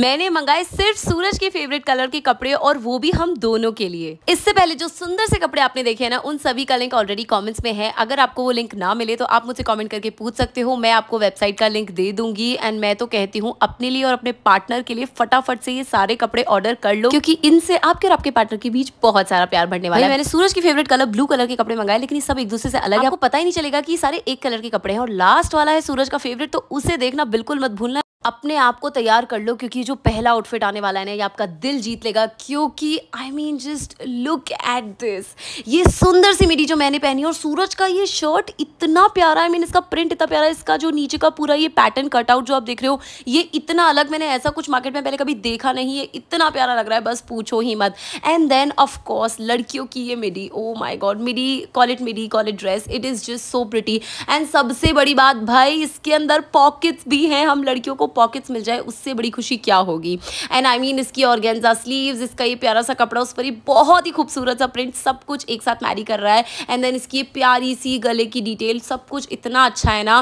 मैंने मंगाए सिर्फ सूरज के फेवरेट कलर के कपड़े और वो भी हम दोनों के लिए इससे पहले जो सुंदर से कपड़े आपने देखे हैं ना उन सभी का लिंक ऑलरेडी कमेंट्स में है अगर आपको वो लिंक ना मिले तो आप मुझे कमेंट करके पूछ सकते हो मैं आपको वेबसाइट का लिंक दे दूंगी एंड मैं तो कहती हूँ अपने लिए और अपने पार्टनर के लिए फटाफट से ये सारे कपड़े ऑर्डर कर लो क्योंकि इनसे आपके और आपके पार्टनर के बीच बहुत सारा प्यार बढ़ने वाला है मैंने सूरज के फेवरेट कलर ब्लू कलर के कपड़े मंगाए लेकिन सब एक दूसरे से अलग है आपको पता ही नहीं चलेगा की सारे एक कलर के कपड़े हैं और लास्ट वाला है सूरज का फेवरेट तो उसे देखना बिल्कुल मत भूलना अपने आप को तैयार कर लो क्योंकि जो पहला आउटफिट आने वाला है ना ये आपका दिल जीत लेगा क्योंकि I mean just look at this ये सुंदर सी मिडी जो मैंने पहनी और सूरज का ये शर्ट इतना प्यारा आई I मीन mean, इसका प्रिंट इतना प्यारा है इसका जो नीचे का पूरा ये पैटर्न कटआउट जो आप देख रहे हो ये इतना अलग मैंने ऐसा कुछ मार्केट में पहले कभी देखा नहीं है इतना प्यारा लग रहा है बस पूछो ही मत एंड देन ऑफकोर्स लड़कियों की ये midi oh my god midi it midi call it dress it is just so pretty and सबसे बड़ी बात भाई इसके अंदर पॉकेट्स भी हैं हम लड़कियों को पॉकेट्स मिल जाए उससे बड़ी खुशी क्या होगी एंड आई मीन इसकी ऑर्गेन्जा स्लीव्स इसका ये प्यारा सा कपड़ा उस पर ही बहुत ही खूबसूरत सा प्रिंट सब कुछ एक साथ मैरी कर रहा है एंड देन इसकी प्यारी सी गले की डिटेल सब कुछ इतना अच्छा है ना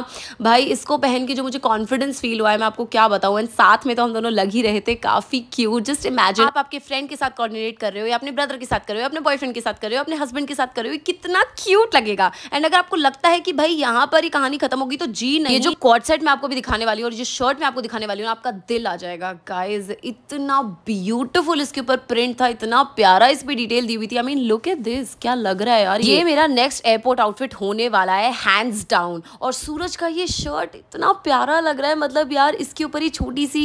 भाई इसको पहन के जो मुझे कॉन्फिडेंस फील हुआ है मैं आपको क्या बताऊँ एंड साथ में तो हम दोनों लग ही रहे थे काफ़ी क्यूट जस्ट इमेजिन आप आपके फ्रेंड के साथ कॉर्डिनेट कर रहे हो या अपने ब्रदर के साथ कर रहे हो अपने बॉयफ्रेंड के साथ कर रहे हो अपने हस्बैंड के साथ कर रहे हो कितना क्यूट लगेगा एंड अगर आपको लगता है कि भाई यहाँ पर ही कहानी खत्म होगी तो जी नहीं ये जो कॉर्ड सेट मैं आपको भी दिखाने वाली हूँ और जो शर्ट मैं आपको दिखाने वाली हूँ आपका दिल आ जाएगा गाइज इतना ब्यूटीफुल इसके ऊपर प्रिंट था इतना प्यारा इस पर डिटेल दी हुई थी I mean look at this क्या लग रहा है यार ये ये मेरा नेक्स्ट एयरपोर्ट आउटफिट होने वाला है हैंड्स डाउन और सूरज का ये शर्ट इतना प्यारा लग रहा है मतलब यार इसके ऊपर ही छोटी सी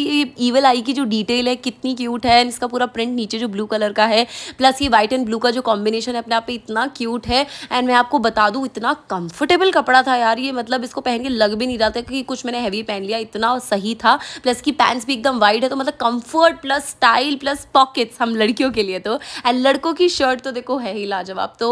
ईवल आई की जो डिटेल है कितनी क्यूट है इसका पूरा प्रिंट नीचे जो ब्लू कलर का है प्लस ये व्हाइट एंड ब्लू का जो कॉम्बिनेशन है अपने आप पे इतना क्यूट है एंड मैं आपको बता दूँ इतना कंफर्टेबल कपड़ा था यार ये मतलब इसको पहन के लग भी नहीं रहा था कि कुछ मैंने हैवी पहन लिया इतना सही था था प्लस की पैंट्स भी एकदम वाइड है तो मतलब comfort plus style plus pockets हम लड़कियों के लिए तो एंड लड़कों की शर्ट तो देखो है ही लाजवाब तो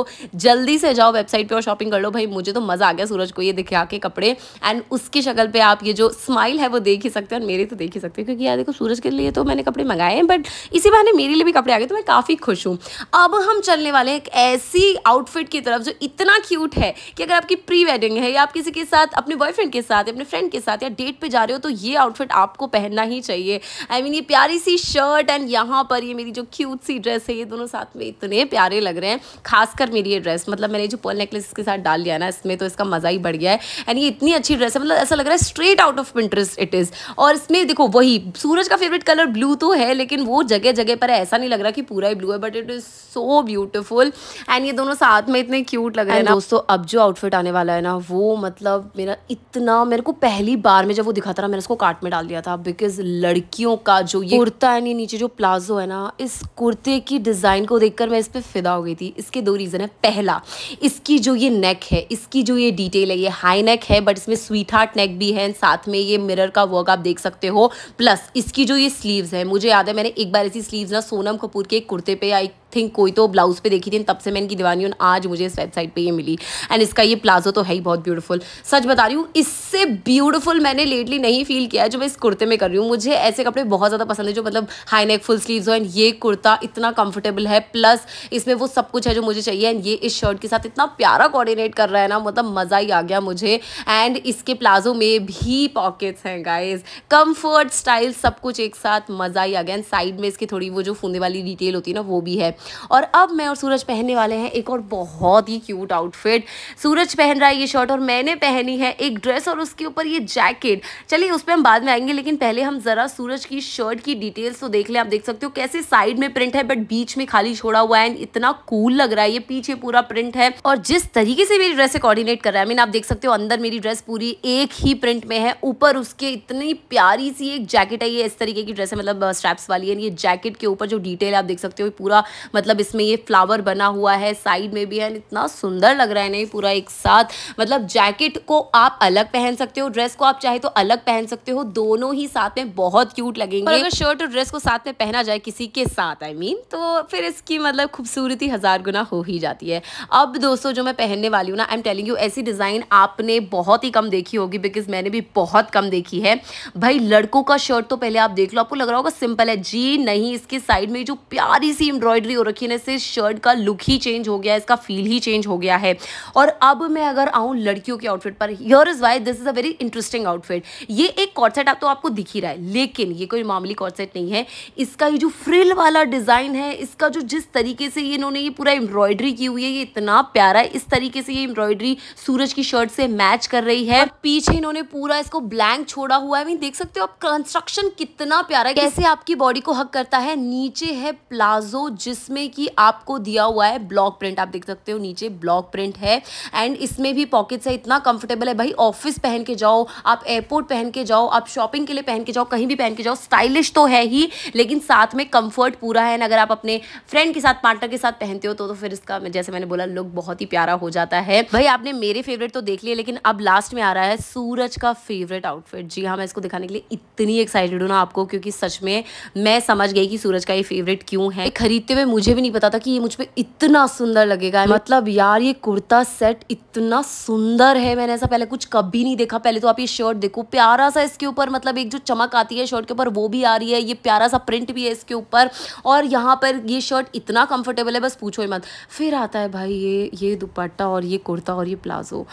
जल्दी से जाओ वेबसाइट पर और शॉपिंग कर लो भाई मुझे तो मज़ा आ गया सूरज को ये दिखा के कपड़े एंड उसकी शक्ल पर आप ये जो स्माइल है वो देख ही सकते हो और मेरे तो देख ही सकते हो क्योंकि यार देखो सूरज के लिए तो मैंने कपड़े मंगाए हैं बट इसी बहाने मेरे लिए भी कपड़े आ गए तो मैं काफ़ी खुश हूँ अब हम चलने वाले हैं एक ऐसी आउटफिट की तरफ जो इतना क्यूट है कि अगर आपकी प्री वेडिंग है या आप किसी के साथ अपने बॉयफ्रेंड के साथ अपने फ्रेंड के साथ या डेट पर जा रहे हो तो ये आउटफिट आउटफिट आपको पहनना ही चाहिए आई I मीन mean, ये प्यारी सी शर्ट एंड यहाँ पर ये मेरी जो क्यूट सी ड्रेस है ये दोनों साथ में इतने प्यारे लग रहे हैं खासकर मेरी ये ड्रेस मतलब मैंने जो पर्ल नेकलेस के साथ डाल लिया ना इसमें तो इसका मज़ा ही बढ़ गया है एंड ये इतनी अच्छी ड्रेस है मतलब ऐसा लग रहा है straight out of Pinterest it is और इसमें देखो वही सूरज का फेवरेट कलर ब्लू तो है लेकिन वो जगह जगह पर ऐसा नहीं लग रहा कि पूरा ही ब्लू है but it is so beautiful and ये दोनों साथ में इतने क्यूट लग रहे हैं दोस्तों अब जो आउटफिट आने वाला है ना वो मतलब मेरा इतना मेरे को पहली बार में जब वो दिखाता था मैंने उसको काट में डाल दिया था बिकॉज लड़कियों का जो ये कुर्ता है नहीं नीचे जो प्लाजो है ना इस कुर्ते की डिज़ाइन को देखकर मैं इस पर फिदा हो गई थी इसके दो रीज़न है पहला इसकी जो ये नेक है इसकी जो ये डिटेल है ये हाई नेक है बट इसमें स्वीट हार्ट नेक भी है साथ में ये मिरर का वर्क आप देख सकते हो प्लस इसकी जो ये स्लीव्स है मुझे याद है मैंने एक बार ऐसी स्लीव्स ना सोनम कपूर के एक कुर्ते पे या एक थिंक कोई तो ब्लाउज़ पे देखी थी तब से मैं इनकी दीवानी हूँ आज मुझे इस वेबसाइट पर ये मिली एंड इसका ये प्लाजो तो है ही बहुत ब्यूटीफुल सच बता रही हूँ इससे ब्यूटीफुल मैंने लेटली नहीं फील किया जो मैं इस कुर्ते में कर रही हूँ मुझे ऐसे कपड़े बहुत ज़्यादा पसंद है जो मतलब हाई नेक फुल स्लीव हो एंड ये कुर्ता इतना कंफर्टेबल है प्लस इसमें वो सब कुछ है जो मुझे चाहिए एंड ये इस शर्ट के साथ इतना प्यारा कोऑर्डिनेट कर रहा है ना मतलब मज़ा ही आ गया मुझे एंड इसके प्लाजो में भी पॉकेट्स हैं गाइज कंफर्ट स्टाइल सब कुछ एक साथ मज़ा ही आ गया एंड साइड में इसकी थोड़ी वो जो फूंदे वाली डिटेल होती है ना वो भी है और अब मैं और सूरज पहनने वाले हैं एक और बहुत ही क्यूट आउटफिट सूरज पहन रहा है ये शर्ट और मैंने पहनी है एक ड्रेस और उसके ऊपर ये जैकेट चलिए उस पर हम बाद में आएंगे लेकिन पहले हम ज़रा सूरज की शर्ट की डिटेल्स तो देख लें आप देख सकते हो कैसे साइड में प्रिंट है बट बीच में खाली छोड़ा हुआ है इतना कूल लग रहा है ये पीछे पूरा प्रिंट है और जिस तरीके से मेरी ड्रेस से कॉर्डिनेट कर रहा है मीन आप देख सकते हो अंदर मेरी ड्रेस पूरी एक ही प्रिंट में है ऊपर उसके इतनी प्यारी सी एक जैकेट है ये इस तरीके की ड्रेस है मतलब स्ट्रैप्स uh, वाली है ये जैकेट के ऊपर जो डिटेल आप देख सकते हो पूरा मतलब इसमें ये फ्लावर बना हुआ है साइड में भी है इतना सुंदर लग रहा है नहीं पूरा एक साथ मतलब जैकेट को आप अलग पहन सकते हो ड्रेस को आप चाहे तो अलग पहन सकते हो दोनों ही साथ में बहुत क्यूट लगेंगे अगर शर्ट और ड्रेस को साथ में पहना जाए किसी के साथ आई I मीन mean, तो फिर इसकी मतलब खूबसूरती हज़ार गुना हो ही जाती है अब दोस्तों जो मैं पहनने वाली हूँ ना आई एम टेलिंग यू ऐसी डिज़ाइन आपने बहुत ही कम देखी होगी बिकॉज मैंने भी बहुत कम देखी है भाई लड़कों का शर्ट तो पहले आप देख लो आपको लग रहा होगा सिंपल है जी नहीं इसके साइड में जो प्यारी सी एम्ब्रॉयडरी भी हो रखी है ना इससे शर्ट का लुक ही चेंज हो गया इसका फील ही चेंज हो गया है और अब मैं अगर आऊँ लड़कियों के आउटफिट पर here is why this is a very interesting outfit ये एक कॉर्सेट आप तो आपको दिख ही रहा है लेकिन ये कोई मामूली कॉर्सेट नहीं है इसका ये जो फ्रिल वाला डिज़ाइन है इसका जो जिस तरीके से ये इन्होंने ये पूरा एम्ब्रॉयडरी की हुई है ये इतना प्यारा है इस तरीके से ये एम्ब्रॉयडरी सूरज की शर्ट से मैच कर रही है पीछे इन्होंने पूरा इसको ब्लैंक छोड़ा हुआ है देख सकते हो आप कंस्ट्रक्शन कितना प्यारा है कैसे आपकी बॉडी को हक करता है नीचे है प्लाजो जिस जिसमें कि आपको दिया हुआ है ब्लॉक प्रिंट आप देख सकते हो नीचे ब्लॉक प्रिंट है एंड इसमें भी पॉकेट है इतना कंफर्टेबल है भाई ऑफिस पहन के जाओ आप एयरपोर्ट पहन के जाओ आप शॉपिंग के लिए पहन के जाओ कहीं भी पहन के जाओ स्टाइलिश तो है ही लेकिन साथ में कंफर्ट पूरा है अगर आप अपने फ्रेंड के साथ पार्टनर के साथ पहनते हो तो, तो फिर इसका जैसे मैंने बोला लुक बहुत ही प्यारा हो जाता है भाई आपने मेरे फेवरेट तो देख लिए लेकिन अब लास्ट में आ रहा है सूरज का फेवरेट आउटफिट जी हाँ मैं इसको दिखाने के लिए इतनी एक्साइटेड हूँ ना आपको क्योंकि सच में मैं समझ गई कि सूरज का ये फेवरेट क्यों है खरीदते हुए मुझे भी नहीं पता था कि ये मुझ पर इतना सुंदर लगेगा मतलब यार ये कुर्ता सेट इतना सुंदर है मैंने ऐसा पहले कुछ कभी नहीं देखा पहले तो आप ये शर्ट देखो प्यारा सा इसके ऊपर मतलब एक जो चमक आती है शर्ट के ऊपर वो भी आ रही है ये प्यारा सा प्रिंट भी है इसके ऊपर और यहाँ पर ये शर्ट इतना कंफर्टेबल है बस पूछो ही मत फिर आता है भाई ये ये दुपट्टा और ये कुर्ता और ये palazzo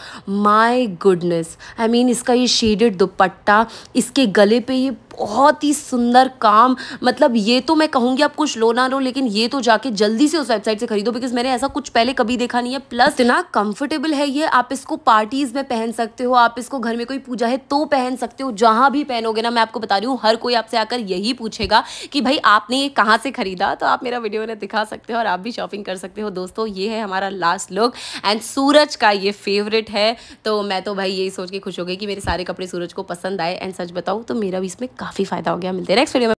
my goodness I mean इसका ये शेडेड दुपट्टा इसके गले पे ये बहुत ही सुंदर काम मतलब ये तो मैं कहूँगी आप कुछ लो ना लो लेकिन ये तो जाके जल्दी से उस वेबसाइट से खरीदो बिकॉज मैंने ऐसा कुछ पहले कभी देखा नहीं है प्लस इतना कंफर्टेबल है ये आप इसको पार्टीज में पहन सकते हो आप इसको घर में कोई पूजा है तो पहन सकते हो जहाँ भी पहनोगे ना मैं आपको बता रही हूँ हर कोई आपसे आकर यही पूछेगा कि भाई आपने ये कहाँ से खरीदा तो आप मेरा वीडियो ने दिखा सकते हो और आप भी शॉपिंग कर सकते हो दोस्तों ये है हमारा लास्ट लुक एंड सूरज का ये फेवरेट है तो मैं तो भाई यही सोच के खुश हो गई कि मेरे सारे कपड़े सूरज को पसंद आए एंड सच बताऊँ तो मेरा भी इसमें काफ़ी फ़ायदा हो गया मिलते हैं नेक्स्ट वीडियो में